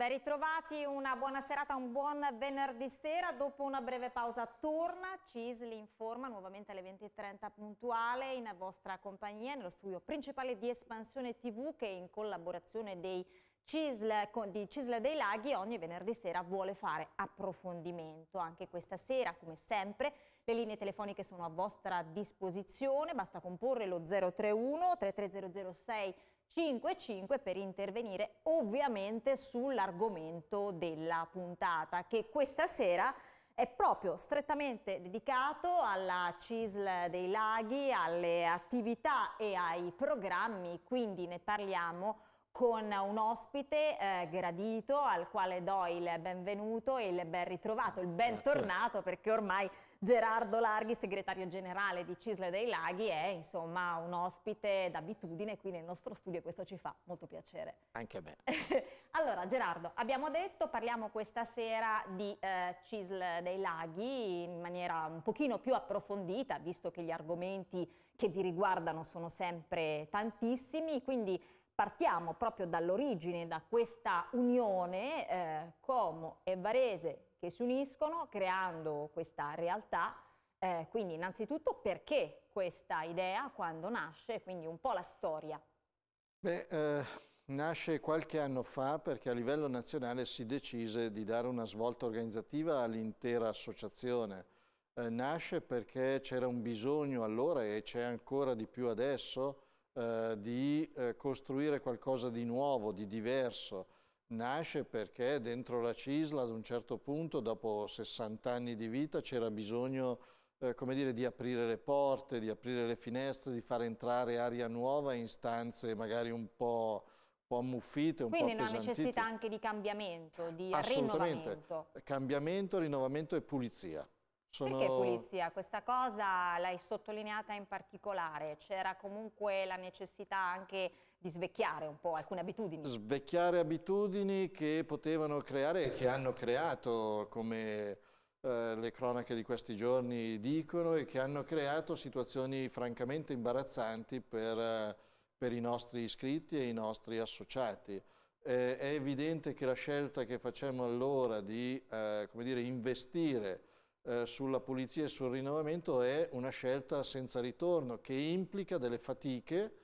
Ben ritrovati, una buona serata, un buon venerdì sera. Dopo una breve pausa torna CISL Informa nuovamente alle 20.30 puntuale in vostra compagnia nello studio principale di Espansione TV che in collaborazione dei CISL, di CISL dei Laghi ogni venerdì sera vuole fare approfondimento. Anche questa sera, come sempre, le linee telefoniche sono a vostra disposizione. Basta comporre lo 031 33006 5,5 per intervenire ovviamente sull'argomento della puntata che questa sera è proprio strettamente dedicato alla CISL dei laghi, alle attività e ai programmi, quindi ne parliamo con un ospite eh, gradito al quale do il benvenuto e il ben ritrovato, il bentornato perché ormai Gerardo Larghi, segretario generale di Cisle dei Laghi, è insomma un ospite d'abitudine qui nel nostro studio e questo ci fa molto piacere. Anche a me. allora Gerardo, abbiamo detto, parliamo questa sera di eh, Cisle dei Laghi in maniera un pochino più approfondita, visto che gli argomenti che vi riguardano sono sempre tantissimi, quindi partiamo proprio dall'origine, da questa unione eh, Como e Varese che si uniscono creando questa realtà. Eh, quindi innanzitutto perché questa idea, quando nasce, quindi un po' la storia. Beh, eh, nasce qualche anno fa perché a livello nazionale si decise di dare una svolta organizzativa all'intera associazione. Eh, nasce perché c'era un bisogno allora e c'è ancora di più adesso eh, di eh, costruire qualcosa di nuovo, di diverso, nasce perché dentro la Cisla ad un certo punto, dopo 60 anni di vita, c'era bisogno eh, come dire, di aprire le porte, di aprire le finestre, di far entrare aria nuova in stanze magari un po' po' ammuffite, un Quindi po' pesantite. Quindi una necessità anche di cambiamento, di Assolutamente. rinnovamento. Cambiamento, rinnovamento e pulizia. Sono... Perché pulizia? Questa cosa l'hai sottolineata in particolare, c'era comunque la necessità anche di svecchiare un po' alcune abitudini. Svecchiare abitudini che potevano creare e che hanno creato, come eh, le cronache di questi giorni dicono, e che hanno creato situazioni francamente imbarazzanti per, per i nostri iscritti e i nostri associati. Eh, è evidente che la scelta che facciamo allora di eh, dire, investire eh, sulla pulizia e sul rinnovamento è una scelta senza ritorno che implica delle fatiche,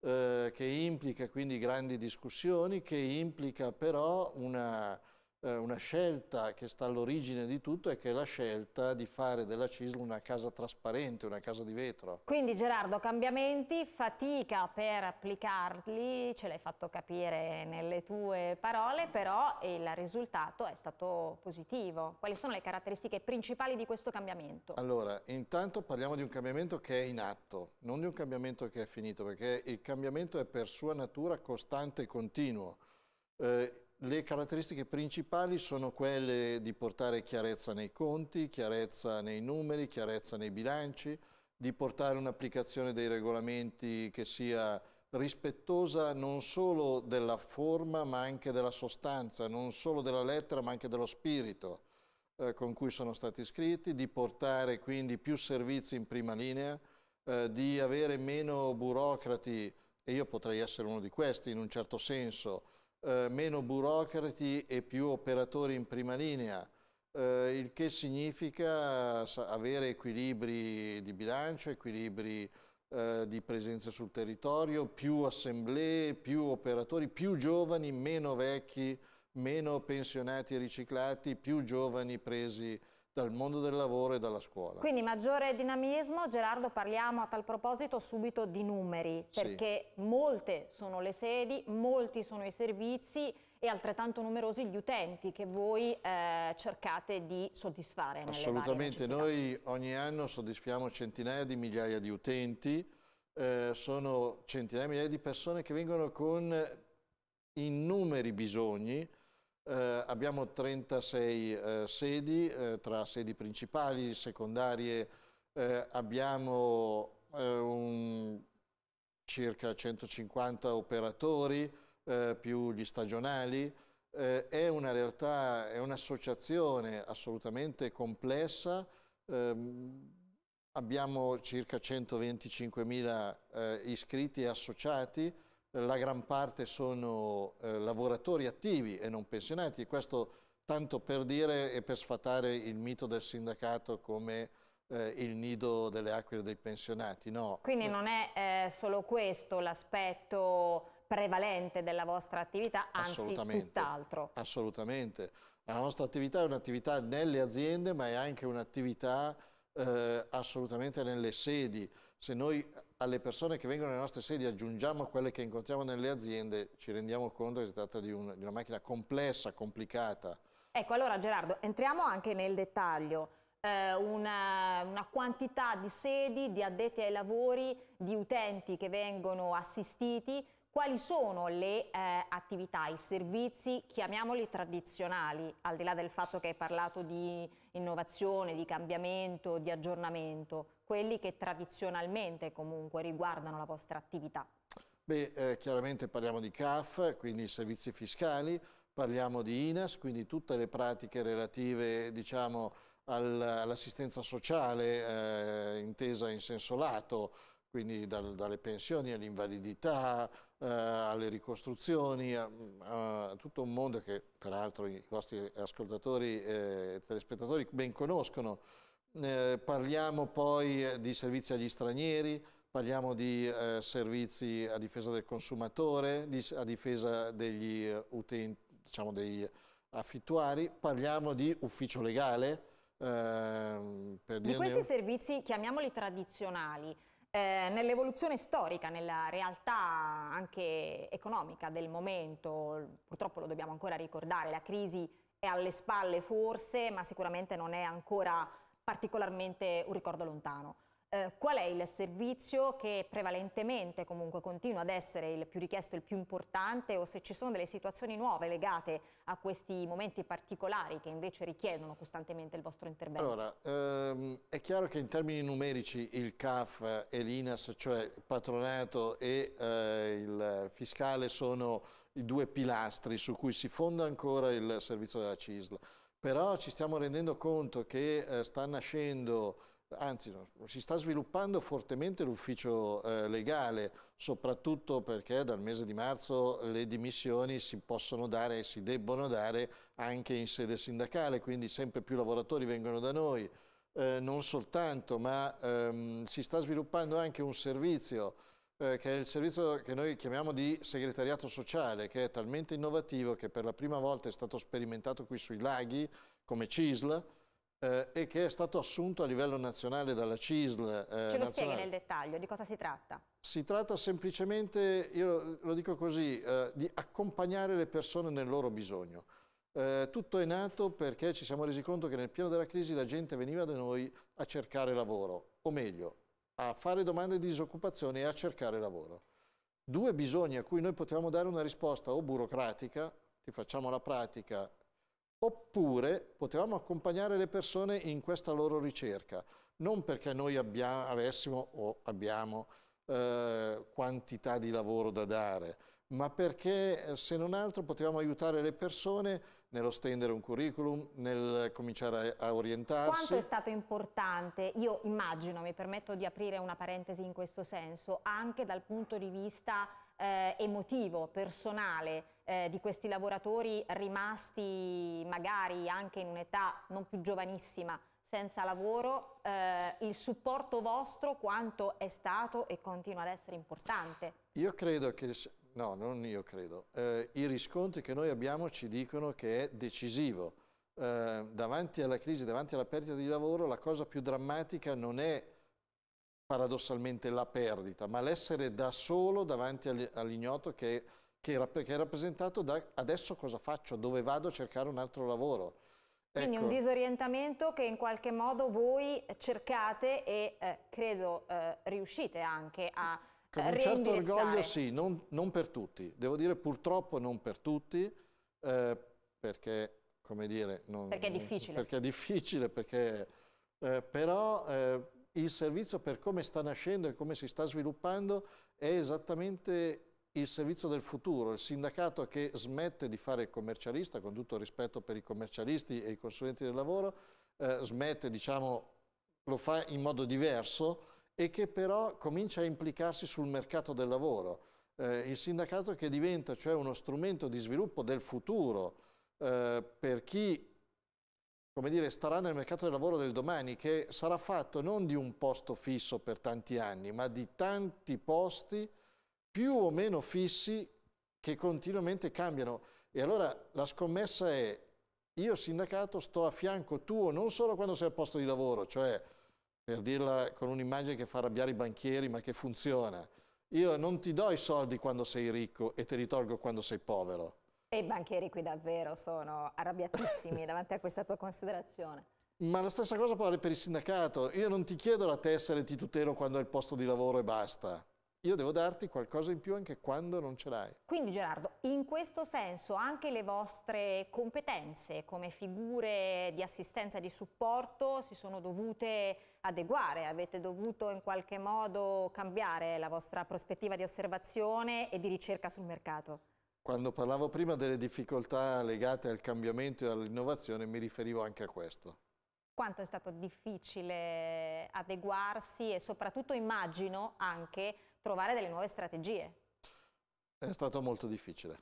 eh, che implica quindi grandi discussioni, che implica però una, eh, una scelta che sta all'origine di tutto e che è la scelta di fare della CISL una casa trasparente, una casa di vetro. Quindi Gerardo, cambiamenti, fatica per applicarli, ce l'hai fatto capire nelle tue parole, però il risultato è stato positivo. Quali sono le caratteristiche principali di questo cambiamento? Allora, intanto parliamo di un cambiamento che è in atto, non di un cambiamento che è finito, perché il cambiamento è per sua natura costante e continuo. Eh, le caratteristiche principali sono quelle di portare chiarezza nei conti, chiarezza nei numeri, chiarezza nei bilanci, di portare un'applicazione dei regolamenti che sia rispettosa non solo della forma ma anche della sostanza, non solo della lettera ma anche dello spirito eh, con cui sono stati scritti, di portare quindi più servizi in prima linea, eh, di avere meno burocrati, e io potrei essere uno di questi in un certo senso, eh, meno burocrati e più operatori in prima linea, eh, il che significa avere equilibri di bilancio, equilibri eh, di presenza sul territorio, più assemblee, più operatori, più giovani, meno vecchi, meno pensionati riciclati, più giovani presi dal mondo del lavoro e dalla scuola. Quindi maggiore dinamismo, Gerardo parliamo a tal proposito subito di numeri, perché sì. molte sono le sedi, molti sono i servizi e altrettanto numerosi gli utenti che voi eh, cercate di soddisfare. Assolutamente, noi ogni anno soddisfiamo centinaia di migliaia di utenti, eh, sono centinaia di migliaia di persone che vengono con eh, innumeri bisogni, eh, abbiamo 36 eh, sedi, eh, tra sedi principali, secondarie, eh, abbiamo eh, un, circa 150 operatori eh, più gli stagionali. è una realtà, è un'associazione assolutamente complessa. Ehm, abbiamo circa 125.000 iscritti e associati la gran parte sono eh, lavoratori attivi e non pensionati, questo tanto per dire e per sfatare il mito del sindacato come eh, il nido delle acque dei pensionati. No. Quindi eh. non è eh, solo questo l'aspetto prevalente della vostra attività, anzi tutt'altro. Assolutamente. La nostra attività è un'attività nelle aziende, ma è anche un'attività eh, assolutamente nelle sedi se noi alle persone che vengono nelle nostre sedi aggiungiamo quelle che incontriamo nelle aziende, ci rendiamo conto che si tratta di, un, di una macchina complessa, complicata. Ecco, allora Gerardo, entriamo anche nel dettaglio. Eh, una, una, quantità di sedi, di addetti ai lavori, di utenti che vengono assistiti. Quali sono le eh, attività, i servizi, chiamiamoli tradizionali, al di là del fatto che hai parlato di innovazione, di cambiamento, di aggiornamento? quelli che tradizionalmente comunque riguardano la vostra attività? Beh, eh, chiaramente parliamo di CAF, quindi servizi fiscali, parliamo di INAS, quindi tutte le pratiche relative diciamo, all'assistenza sociale eh, intesa in senso lato, quindi dal, dalle pensioni all'invalidità, eh, alle ricostruzioni, a, a, tutto un mondo che peraltro i vostri ascoltatori eh, e eh, telespettatori ben conoscono, eh, parliamo poi eh, di servizi agli stranieri, parliamo di eh, servizi a difesa del consumatore, di, a difesa degli eh, utenti, diciamo degli affittuari, parliamo di ufficio legale. Ehm, per di questi un... servizi, chiamiamoli tradizionali, eh, nell'evoluzione storica, nella realtà anche economica del momento, purtroppo lo dobbiamo ancora ricordare, la crisi è alle spalle forse, ma sicuramente non è ancora particolarmente un ricordo lontano. Eh, qual è il servizio che prevalentemente comunque continua ad essere il più richiesto, il più importante o se ci sono delle situazioni nuove legate a questi momenti particolari che invece richiedono costantemente il vostro intervento? Allora, ehm, è chiaro che in termini numerici il CAF e l'INAS, cioè il patronato e eh, il fiscale sono i due pilastri su cui si fonda ancora il servizio della CISL però ci stiamo rendendo conto che eh, sta nascendo, anzi si sta sviluppando fortemente l'ufficio eh, legale, soprattutto perché dal mese di marzo le dimissioni si possono dare e si debbono dare anche in sede sindacale, quindi sempre più lavoratori vengono da noi, eh, non soltanto, ma ehm, si sta sviluppando anche un servizio eh, che è il servizio che noi chiamiamo di segretariato sociale, che è talmente innovativo che per la prima volta è stato sperimentato qui sui laghi come CISL eh, e che è stato assunto a livello nazionale dalla CISL. Eh, Ce lo nazionale. spieghi nel dettaglio, di cosa si tratta? Si tratta semplicemente, io lo dico così, eh, di accompagnare le persone nel loro bisogno. Eh, tutto è nato perché ci siamo resi conto che nel pieno della crisi la gente veniva da noi a cercare lavoro, o meglio, a fare domande di disoccupazione e a cercare lavoro. Due bisogni a cui noi potevamo dare una risposta o burocratica, ti facciamo la pratica, oppure potevamo accompagnare le persone in questa loro ricerca, non perché noi abbiamo, avessimo o abbiamo eh, quantità di lavoro da dare, ma perché eh, se non altro potevamo aiutare le persone nello stendere un curriculum, nel cominciare a, a orientarsi. Quanto è stato importante, io immagino, mi permetto di aprire una parentesi in questo senso, anche dal punto di vista eh, emotivo, personale eh, di questi lavoratori rimasti magari anche in un'età non più giovanissima senza lavoro, eh, il supporto vostro quanto è stato e continua ad essere importante? Io credo che No, non io credo. Eh, I riscontri che noi abbiamo ci dicono che è decisivo. Eh, davanti alla crisi, davanti alla perdita di lavoro, la cosa più drammatica non è paradossalmente la perdita, ma l'essere da solo davanti all'ignoto che, che, è rappresentato da adesso cosa faccio, dove vado a cercare un altro lavoro. Quindi ecco. un disorientamento che in qualche modo voi cercate e eh, credo eh, riuscite anche a con un certo orgoglio sì, non, non, per tutti. Devo dire purtroppo non per tutti, eh, perché, come dire, non, perché è difficile. Perché è difficile, perché, eh, però eh, il servizio per come sta nascendo e come si sta sviluppando è esattamente il servizio del futuro, il sindacato che smette di fare il commercialista, con tutto rispetto per i commercialisti e i consulenti del lavoro, eh, smette, diciamo, lo fa in modo diverso, e che però comincia a implicarsi sul mercato del lavoro. Eh, il sindacato che diventa cioè uno strumento di sviluppo del futuro eh, per chi come dire, starà nel mercato del lavoro del domani, che sarà fatto non di un posto fisso per tanti anni, ma di tanti posti più o meno fissi che continuamente cambiano. E allora la scommessa è, io sindacato sto a fianco tuo non solo quando sei al posto di lavoro, cioè per dirla con un'immagine che fa arrabbiare i banchieri ma che funziona, io non ti do i soldi quando sei ricco e te li tolgo quando sei povero. E i banchieri qui davvero sono arrabbiatissimi davanti a questa tua considerazione. Ma la stessa cosa può valere per il sindacato. Io non ti chiedo la tessera e ti tutelo quando hai il posto di lavoro e basta io devo darti qualcosa in più anche quando non ce l'hai. Quindi Gerardo, in questo senso anche le vostre competenze come figure di assistenza e di supporto si sono dovute adeguare, avete dovuto in qualche modo cambiare la vostra prospettiva di osservazione e di ricerca sul mercato? Quando parlavo prima delle difficoltà legate al cambiamento e all'innovazione mi riferivo anche a questo quanto è stato difficile adeguarsi e soprattutto immagino anche trovare delle nuove strategie? È stato molto difficile,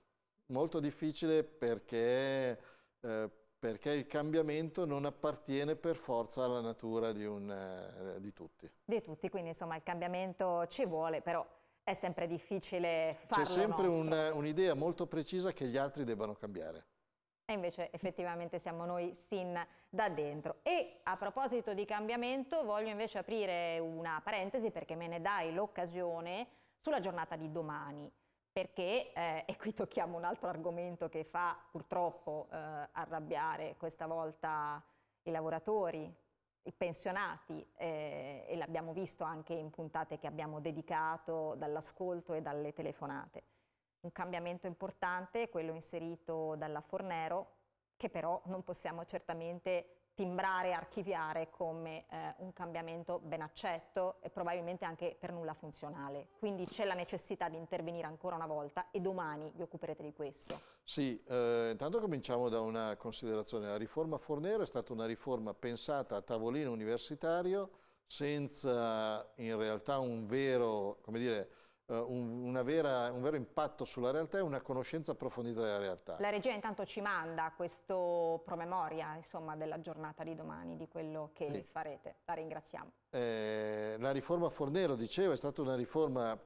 molto difficile perché, eh, perché il cambiamento non appartiene per forza alla natura di, un, eh, di tutti. Di tutti, quindi insomma il cambiamento ci vuole, però è sempre difficile farlo C'è sempre un'idea molto precisa che gli altri debbano cambiare. E invece effettivamente siamo noi sin da dentro. E a proposito di cambiamento voglio invece aprire una parentesi perché me ne dai l'occasione sulla giornata di domani. Perché, eh, e qui tocchiamo un altro argomento che fa purtroppo eh, arrabbiare questa volta i lavoratori, i pensionati, eh, e l'abbiamo visto anche in puntate che abbiamo dedicato dall'ascolto e dalle telefonate un cambiamento importante è quello inserito dalla Fornero, che però non possiamo certamente timbrare e archiviare come eh, un cambiamento ben accetto e probabilmente anche per nulla funzionale. Quindi c'è la necessità di intervenire ancora una volta e domani vi occuperete di questo. Sì, eh, intanto cominciamo da una considerazione. La riforma Fornero è stata una riforma pensata a tavolino universitario senza in realtà un vero, come dire, eh, un, vera, un, vero impatto sulla realtà e una conoscenza approfondita della realtà. La regia intanto ci manda questo promemoria insomma, della giornata di domani, di quello che sì. farete. La ringraziamo. Eh, la riforma Fornero, dicevo, è stata una riforma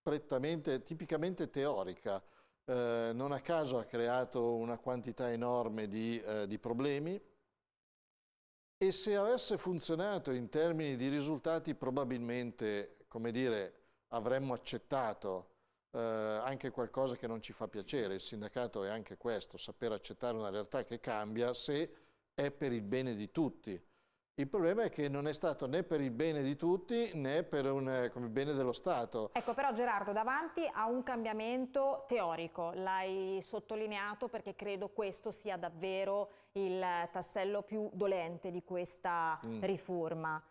prettamente, tipicamente teorica. Eh, non a caso ha creato una quantità enorme di, eh, di problemi e se avesse funzionato in termini di risultati probabilmente, come dire, avremmo accettato eh, anche qualcosa che non ci fa piacere. Il sindacato è anche questo, saper accettare una realtà che cambia se è per il bene di tutti. Il problema è che non è stato né per il bene di tutti né per un, eh, il bene dello Stato. Ecco però Gerardo, davanti a un cambiamento teorico, l'hai sottolineato perché credo questo sia davvero il tassello più dolente di questa mm. riforma.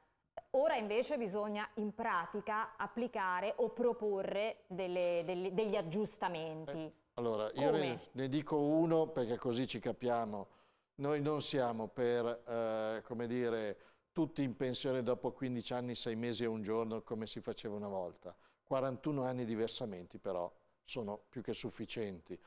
Ora invece bisogna in pratica applicare o proporre delle, delle, degli aggiustamenti. Eh, allora, Come? io ne, ne, dico uno perché così ci capiamo. Noi non siamo per, eh, come dire, tutti in pensione dopo 15 anni, 6 mesi e un giorno come si faceva una volta. 41 anni di versamenti però sono più che sufficienti.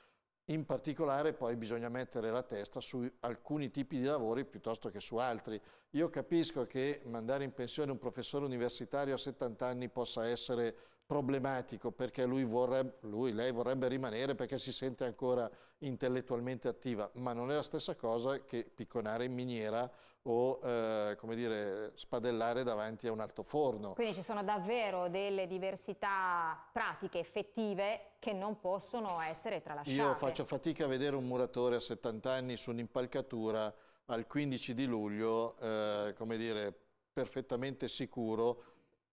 In particolare poi bisogna mettere la testa su alcuni tipi di lavori piuttosto che su altri. Io capisco che mandare in pensione un professore universitario a 70 anni possa essere problematico perché lui, vorrebbe, lui lei vorrebbe rimanere perché si sente ancora intellettualmente attiva, ma non è la stessa cosa che picconare in miniera o eh, come dire, spadellare davanti a un alto forno. Quindi ci sono davvero delle diversità pratiche effettive che non possono essere tralasciate. Io faccio fatica a vedere un muratore a 70 anni su un'impalcatura al 15 di luglio, eh, come dire, perfettamente sicuro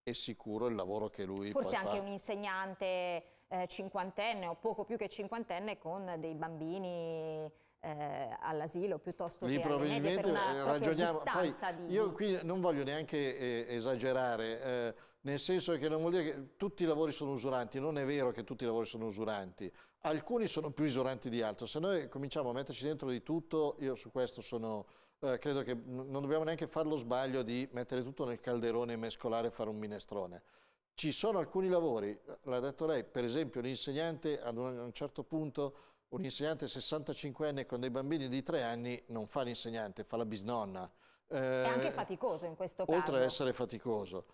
e sicuro il lavoro che lui Forse poi anche un insegnante eh, cinquantenne o poco più che cinquantenne con dei bambini eh, all'asilo piuttosto Lì che probabilmente una, eh, ragioniamo. Poi, di... Io qui non voglio neanche eh, esagerare, eh, nel senso che non vuol dire che tutti i lavori sono usuranti, non è vero che tutti i lavori sono usuranti, alcuni sono più usuranti di altri, se noi cominciamo a metterci dentro di tutto, io su questo sono, eh, credo che non dobbiamo neanche fare lo sbaglio di mettere tutto nel calderone e mescolare e fare un minestrone. Ci sono alcuni lavori, l'ha detto lei, per esempio l'insegnante ad un certo punto un insegnante 65enne con dei bambini di 3 anni non fa l'insegnante, fa la bisnonna. Eh, è anche eh, faticoso in questo caso. Oltre ad essere faticoso.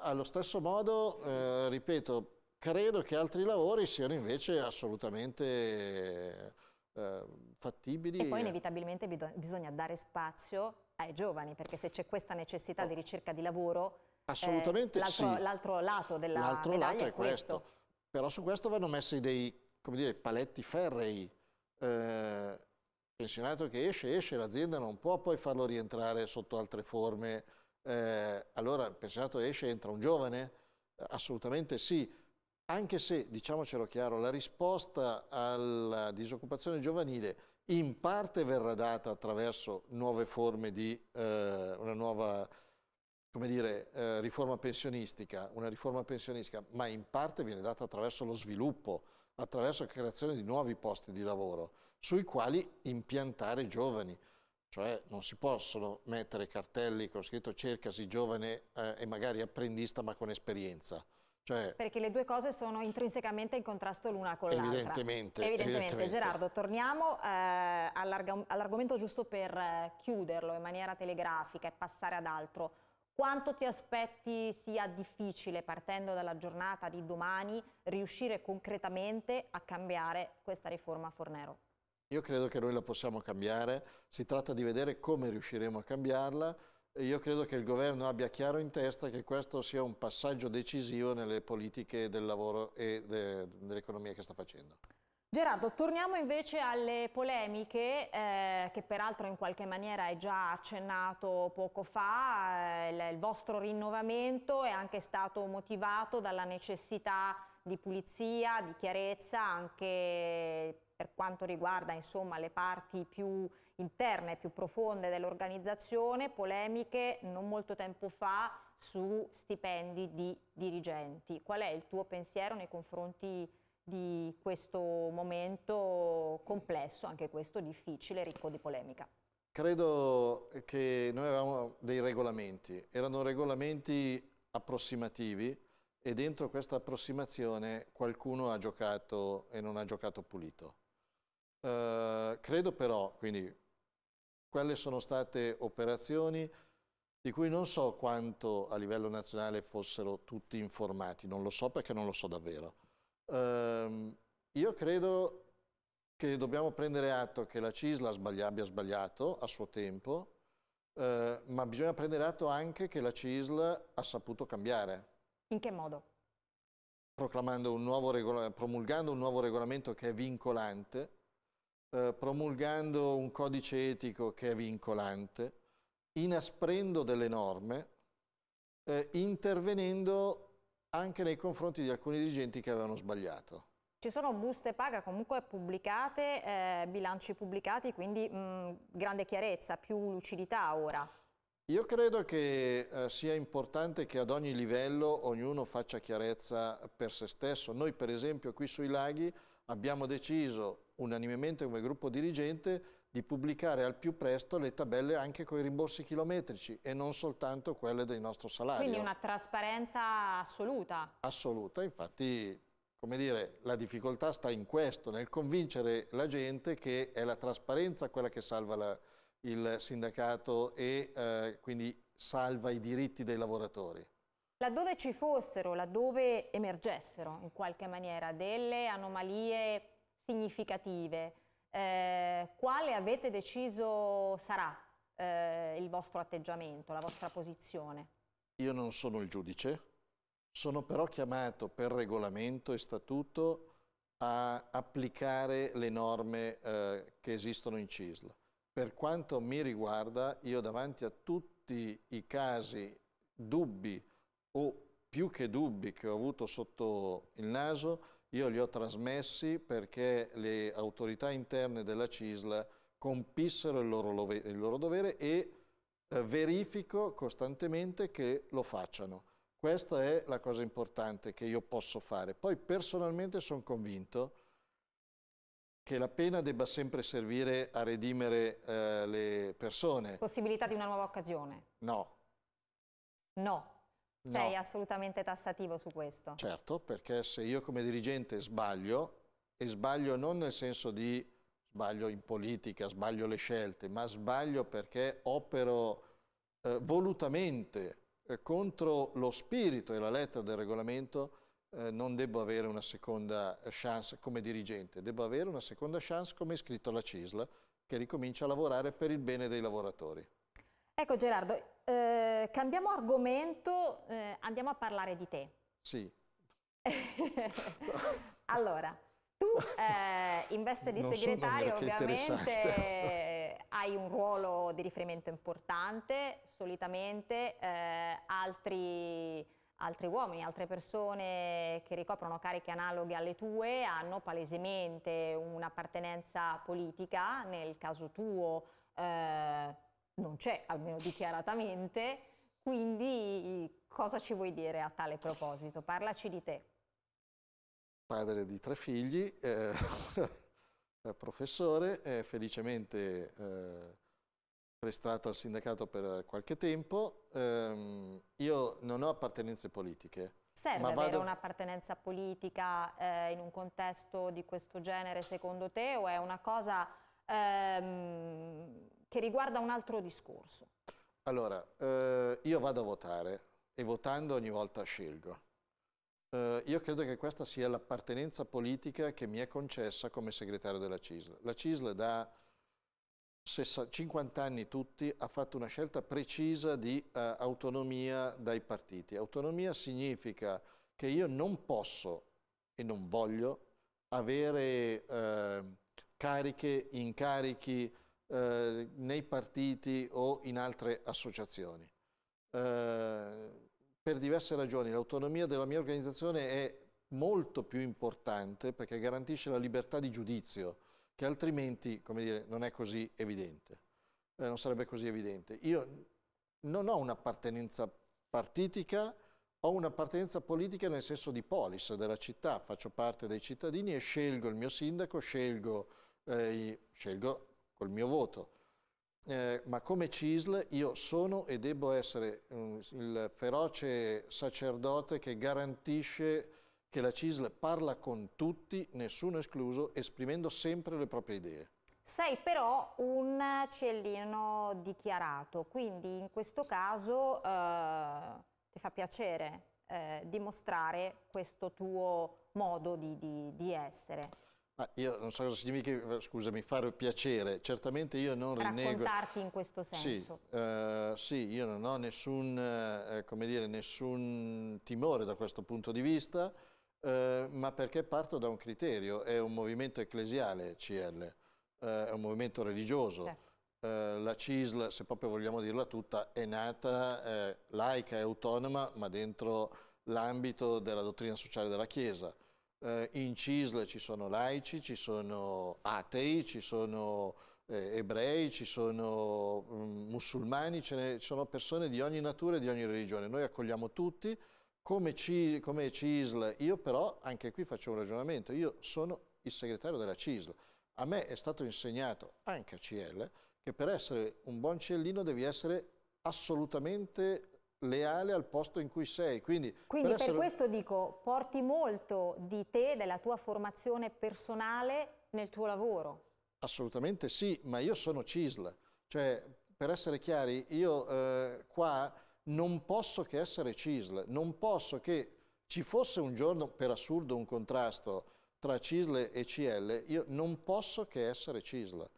Allo stesso modo, eh, ripeto, credo che altri lavori siano invece assolutamente eh, fattibili. E poi inevitabilmente bisogna dare spazio ai giovani, perché se c'è questa necessità di ricerca di lavoro, eh, Assolutamente eh, l'altro, sì. lato della l'altro lato è questo. questo. Però su questo vanno messi dei come dire, paletti ferrei. Eh, pensionato che esce, esce, l'azienda non può poi farlo rientrare sotto altre forme. Eh, allora il pensionato esce, entra un giovane? Eh, assolutamente sì, anche se, diciamocelo chiaro, la risposta alla disoccupazione giovanile in parte verrà data attraverso nuove forme di eh, una nuova come dire, eh, riforma pensionistica, una riforma pensionistica, ma in parte viene data attraverso lo sviluppo attraverso la creazione di nuovi posti di lavoro sui quali impiantare giovani. Cioè non si possono mettere cartelli con scritto cercasi giovane eh, e magari apprendista ma con esperienza. Cioè, Perché le due cose sono intrinsecamente in contrasto l'una con l'altra. Evidentemente, evidentemente, evidentemente. Gerardo, torniamo eh, all'argomento giusto per eh, chiuderlo in maniera telegrafica e passare ad altro. Quanto ti aspetti sia difficile, partendo dalla giornata di domani, riuscire concretamente a cambiare questa riforma Fornero? Io credo che noi la possiamo cambiare, si tratta di vedere come riusciremo a cambiarla. Io credo che il governo abbia chiaro in testa che questo sia un passaggio decisivo nelle politiche del lavoro e de, dell'economia che sta facendo. Gerardo, torniamo invece alle polemiche eh, che peraltro in qualche maniera hai già accennato poco fa, eh, il, il vostro rinnovamento è anche stato motivato dalla necessità di pulizia, di chiarezza anche per quanto riguarda insomma, le parti più interne, più profonde dell'organizzazione, polemiche non molto tempo fa su stipendi di dirigenti. Qual è il tuo pensiero nei confronti di questo momento complesso, anche questo difficile, ricco di polemica? Credo che noi avevamo dei regolamenti, erano regolamenti approssimativi e dentro questa approssimazione qualcuno ha giocato e non ha giocato pulito. Eh, credo però, quindi, quelle sono state operazioni di cui non so quanto a livello nazionale fossero tutti informati, non lo so perché non lo so davvero Ehm, io credo che dobbiamo prendere atto che la CISL sbagli abbia sbagliato a suo tempo, eh, ma bisogna prendere atto anche che la CISL ha saputo cambiare. In che modo? Proclamando Un nuovo promulgando un nuovo regolamento che è vincolante, eh, promulgando un codice etico che è vincolante, inasprendo delle norme, eh, intervenendo anche nei confronti di alcuni dirigenti che avevano sbagliato. Ci sono buste paga comunque pubblicate, eh, bilanci pubblicati, quindi mh, mm, grande chiarezza, più lucidità ora. Io credo che eh, sia importante che ad ogni livello ognuno faccia chiarezza per se stesso. Noi per esempio qui sui laghi abbiamo deciso unanimemente come gruppo dirigente di pubblicare al più presto le tabelle anche con i rimborsi chilometrici e non soltanto quelle del nostro salario. Quindi una trasparenza assoluta. Assoluta, infatti come dire, la difficoltà sta in questo, nel convincere la gente che è la trasparenza quella che salva la, il sindacato e eh, quindi salva i diritti dei lavoratori. Laddove ci fossero, laddove emergessero in qualche maniera delle anomalie significative, eh, quale avete deciso sarà eh, il vostro atteggiamento, la vostra posizione? Io non sono il giudice, sono però chiamato per regolamento e statuto a applicare le norme eh, che esistono in CISL. Per quanto mi riguarda, io davanti a tutti i casi, dubbi o più che dubbi che ho avuto sotto il naso, io li ho trasmessi perché le autorità interne della CISL compissero il loro, il loro dovere e eh, verifico costantemente che lo facciano. Questa è la cosa importante che io posso fare. Poi personalmente sono convinto che la pena debba sempre servire a redimere eh, le persone. Possibilità di una nuova occasione? No. No. No. Sei assolutamente tassativo su questo? Certo, perché se io come dirigente sbaglio, e sbaglio non nel senso di sbaglio in politica, sbaglio le scelte, ma sbaglio perché opero eh, volutamente eh, contro lo spirito e la lettera del regolamento, eh, non devo avere una seconda chance come dirigente, devo avere una seconda chance come scritto la CISL che ricomincia a lavorare per il bene dei lavoratori. Ecco Gerardo, eh, cambiamo argomento, eh, andiamo a parlare di te. Sì. allora, tu eh, in veste di non segretario ovviamente hai un ruolo di riferimento importante, solitamente eh, altri, altri uomini, altre persone che ricoprono cariche analoghe alle tue hanno palesemente un'appartenenza politica, nel caso tuo eh, non c'è, almeno dichiaratamente, quindi cosa ci vuoi dire a tale proposito? Parlaci di te. Padre di tre figli, eh, professore, eh, felicemente eh, prestato al sindacato per qualche tempo. Ehm, io non ho appartenenze politiche. Serve ma avere un'appartenenza politica eh, in un contesto di questo genere secondo te o è una cosa... Ehm, che riguarda un altro discorso. Allora, eh, io vado a votare e votando ogni volta scelgo. Eh, io credo che questa sia l'appartenenza politica che mi è concessa come segretario della CISL. La CISL da 50 anni tutti ha fatto una scelta precisa di eh, autonomia dai partiti. Autonomia significa che io non posso e non voglio avere eh, cariche, incarichi, eh, nei partiti o in altre associazioni. Eh, per diverse ragioni l'autonomia della mia organizzazione è molto più importante perché garantisce la libertà di giudizio che altrimenti, come dire, non è così evidente, eh, non sarebbe così evidente. Io non ho un'appartenenza partitica, ho un'appartenenza politica nel senso di polis della città, faccio parte dei cittadini e scelgo il mio sindaco, scelgo, eh, scelgo col mio voto. Eh, ma come CISL io sono e debbo essere um, il feroce sacerdote che garantisce che la CISL parla con tutti, nessuno escluso, esprimendo sempre le proprie idee. Sei però un ciellino dichiarato, quindi in questo caso eh, ti fa piacere eh, dimostrare questo tuo modo di, di, di essere. Ma io non so cosa significa, eh, scusami, fare piacere. Certamente io non rinnego... Raccontarti in questo senso. Sì, eh, sì io non ho nessun, eh, eh dire, nessun, timore da questo punto di vista, eh, ma perché parto da un criterio. È un movimento ecclesiale, CL, eh, è un movimento religioso. Certo. la CISL, se proprio vogliamo dirla tutta, è nata laica e autonoma, ma dentro l'ambito della dottrina sociale della Chiesa eh, in Cisla ci sono laici, ci sono atei, ci sono eh, ebrei, ci sono mm, musulmani, ce ne sono persone di ogni natura e di ogni religione. Noi accogliamo tutti, come, ci, come CISL, io però anche qui faccio un ragionamento, io sono il segretario della CISL. A me è stato insegnato, anche a CL, che per essere un buon ciellino devi essere assolutamente leale al posto in cui sei. Quindi, Quindi per, essere... per questo dico, porti molto di te, della tua formazione personale nel tuo lavoro. Assolutamente sì, ma io sono CISL, cioè per essere chiari, io eh, qua non posso che essere CISL, non posso che ci fosse un giorno, per assurdo, un contrasto tra CISL e CL, io non posso che essere CISL.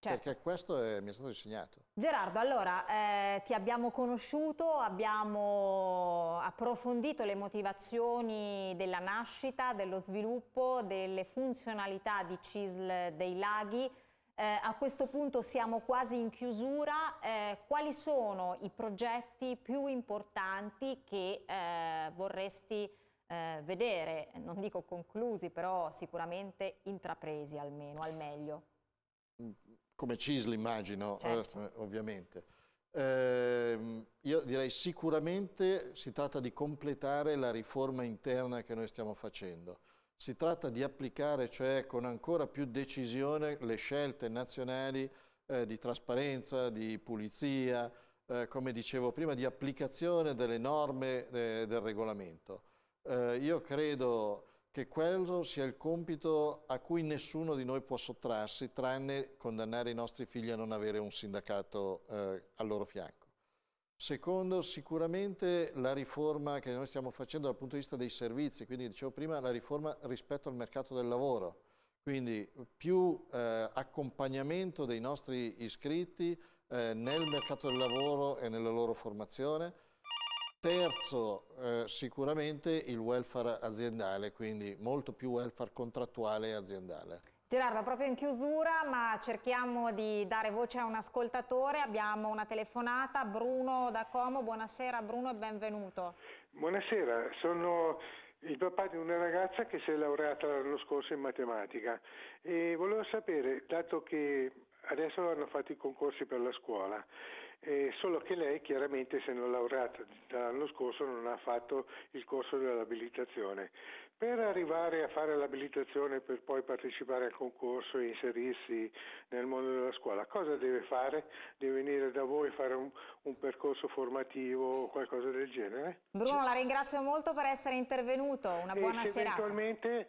Certo. Perché questo è, mi è stato insegnato. Gerardo, allora eh, ti abbiamo conosciuto, abbiamo approfondito le motivazioni della nascita, dello sviluppo, delle funzionalità di CISL dei laghi. Eh, a questo punto siamo quasi in chiusura. Eh, quali sono i progetti più importanti che eh, vorresti eh, vedere, non dico conclusi, però sicuramente intrapresi almeno, al meglio? Mm, come CISL immagino, eh, certo. Eh, ovviamente. Eh, io direi sicuramente si tratta di completare la riforma interna che noi stiamo facendo. Si tratta di applicare, cioè, con ancora più decisione le scelte nazionali eh, di trasparenza, di pulizia, eh, come dicevo prima, di applicazione delle norme eh, del regolamento. io credo che quello sia il compito a cui nessuno di noi può sottrarsi, tranne condannare i nostri figli a non avere un sindacato eh, al loro fianco. Secondo, sicuramente la riforma che noi stiamo facendo dal punto di vista dei servizi, quindi dicevo prima la riforma rispetto al mercato del lavoro, quindi più eh, accompagnamento dei nostri iscritti eh, nel mercato del lavoro e nella loro formazione, Terzo, eh, sicuramente il welfare aziendale, quindi molto più welfare contrattuale e aziendale. Gerardo, proprio in chiusura, ma cerchiamo di dare voce a un ascoltatore, abbiamo una telefonata, Bruno da Como, buonasera Bruno e benvenuto. Buonasera, sono il papà di una ragazza che si è laureata l'anno scorso in matematica e volevo sapere, dato che adesso hanno fatto i concorsi per la scuola, eh, solo che lei chiaramente essendo laureata dall'anno scorso non ha fatto il corso dell'abilitazione. Per arrivare a fare l'abilitazione per poi partecipare al concorso e inserirsi nel mondo della scuola, cosa deve fare? Deve venire da voi a fare un, un percorso formativo o qualcosa del genere? Bruno, la ringrazio molto per essere intervenuto, una buona serata. Eventualmente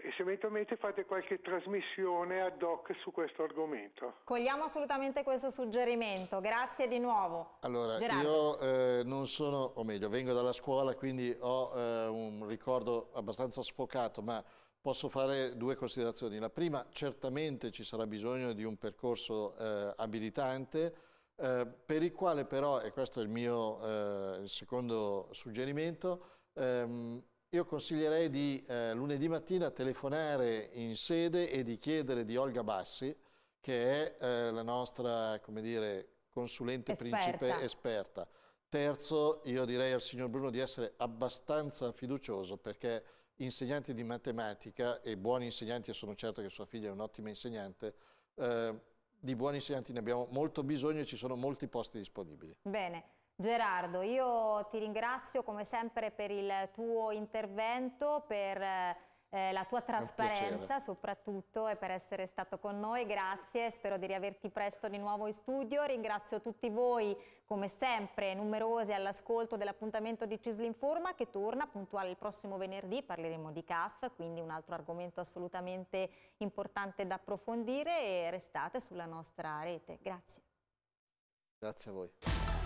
e se eventualmente fate qualche trasmissione ad hoc su questo argomento. Cogliamo assolutamente questo suggerimento, grazie di nuovo. Allora, Gerardo. io eh, non sono, o meglio, vengo dalla scuola, quindi ho eh, un ricordo abbastanza sfocato, ma posso fare due considerazioni. La prima, certamente ci sarà bisogno di un percorso eh, abilitante, eh, per il quale però, e questo è il mio eh, secondo suggerimento, ehm, io consiglierei di eh, lunedì mattina telefonare in sede e di chiedere di Olga Bassi, che è eh, la nostra, come dire, consulente esperta. principe esperta. Terzo, io direi al signor Bruno di essere abbastanza fiducioso perché insegnanti di matematica e buoni insegnanti, e sono certo che sua figlia è un'ottima insegnante, eh, di buoni insegnanti ne abbiamo molto bisogno e ci sono molti posti disponibili. Bene. Gerardo, io ti ringrazio come sempre per il tuo intervento, per eh, la tua trasparenza soprattutto e per essere stato con noi. Grazie, spero di riaverti presto di nuovo in studio. Ringrazio tutti voi come sempre numerosi all'ascolto dell'appuntamento di Cislinforma che torna puntuale il prossimo venerdì. Parleremo di CAF, quindi un altro argomento assolutamente importante da approfondire e restate sulla nostra rete. Grazie. Grazie a voi.